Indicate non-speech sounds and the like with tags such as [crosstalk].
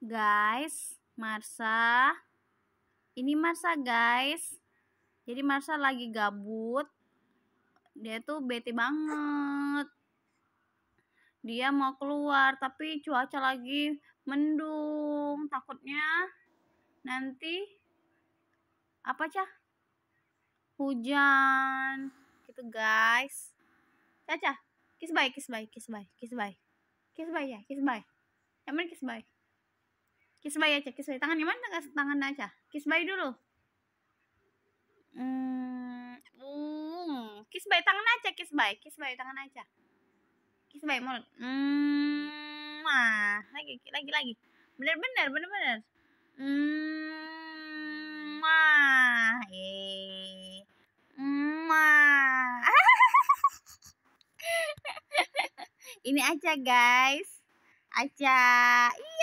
guys Marsa ini Marsa guys jadi Marsa lagi gabut dia tuh bete banget dia mau keluar tapi cuaca lagi mendung takutnya nanti apa cah hujan gitu guys caca kiss bye kiss bye kiss bye kiss bye kiss bye ya kiss bye Emang kiss bye bye aja, bye. Tangan yang mana? Tangan aja. bye dulu. Hmm, hmm, Kiss bye tangan aja, Kiss bye tangan aja. bye mulut. Hmm, ah, lagi, lagi, lagi. Bener-bener, bener-bener. Hmm, Wah. eh. Hmm, wah [laughs] Ini aja, guys. Aja. Iya.